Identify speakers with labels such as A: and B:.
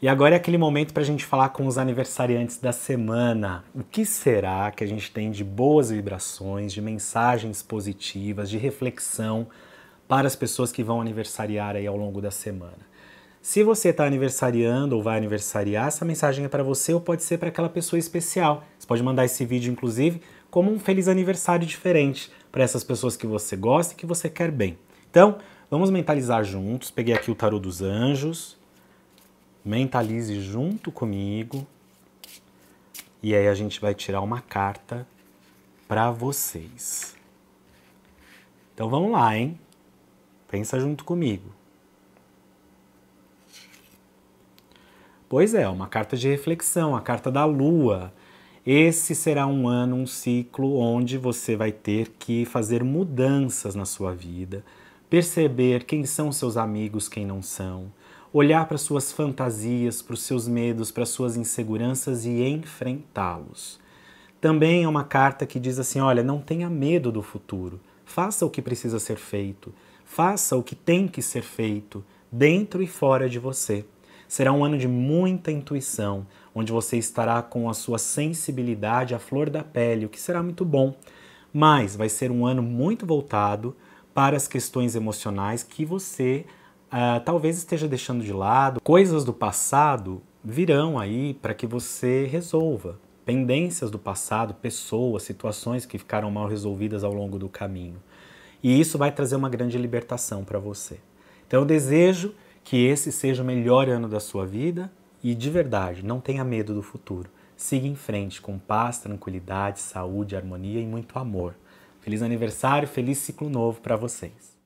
A: E agora é aquele momento para a gente falar com os aniversariantes da semana. O que será que a gente tem de boas vibrações, de mensagens positivas, de reflexão para as pessoas que vão aniversariar aí ao longo da semana? Se você está aniversariando ou vai aniversariar, essa mensagem é para você ou pode ser para aquela pessoa especial. Você pode mandar esse vídeo, inclusive, como um feliz aniversário diferente para essas pessoas que você gosta e que você quer bem. Então, vamos mentalizar juntos. Peguei aqui o tarô dos anjos mentalize junto comigo e aí a gente vai tirar uma carta para vocês. Então vamos lá, hein? Pensa junto comigo. Pois é, uma carta de reflexão, a carta da lua. Esse será um ano, um ciclo onde você vai ter que fazer mudanças na sua vida perceber quem são seus amigos, quem não são, olhar para suas fantasias, para os seus medos, para suas inseguranças e enfrentá-los. Também é uma carta que diz assim: olha, não tenha medo do futuro, faça o que precisa ser feito, faça o que tem que ser feito, dentro e fora de você. Será um ano de muita intuição, onde você estará com a sua sensibilidade à flor da pele, o que será muito bom. Mas vai ser um ano muito voltado para as questões emocionais que você uh, talvez esteja deixando de lado. Coisas do passado virão aí para que você resolva. Pendências do passado, pessoas, situações que ficaram mal resolvidas ao longo do caminho. E isso vai trazer uma grande libertação para você. Então eu desejo que esse seja o melhor ano da sua vida e de verdade, não tenha medo do futuro. Siga em frente com paz, tranquilidade, saúde, harmonia e muito amor. Feliz aniversário, feliz ciclo novo para vocês.